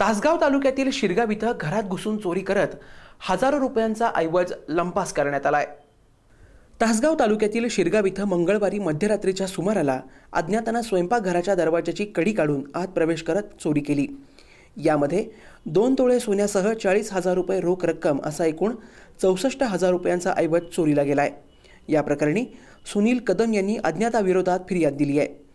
तासगाव तालुक्यातील शिरगाव इथं घरात घुसून चोरी करत हजारो रुपयांचा ऐवज लंपास करण्यात आलाय तासगाव तालुक्यातील शिरगाव इथं मंगळवारी मध्यरात्रीच्या सुमाराला अज्ञातांना स्वयंपाकघराच्या दरवाजाची कडी काढून आत प्रवेश करत चोरी केली यामध्ये दोन तोळे सोन्यासह चाळीस हजार रुपये रोख रक्कम असा एकूण चौसष्ट हजार रुपयांचा ऐवज चोरीला गेलाय या प्रकरणी सुनील कदम यांनी अज्ञाताविरोधात फिर्याद दिली आहे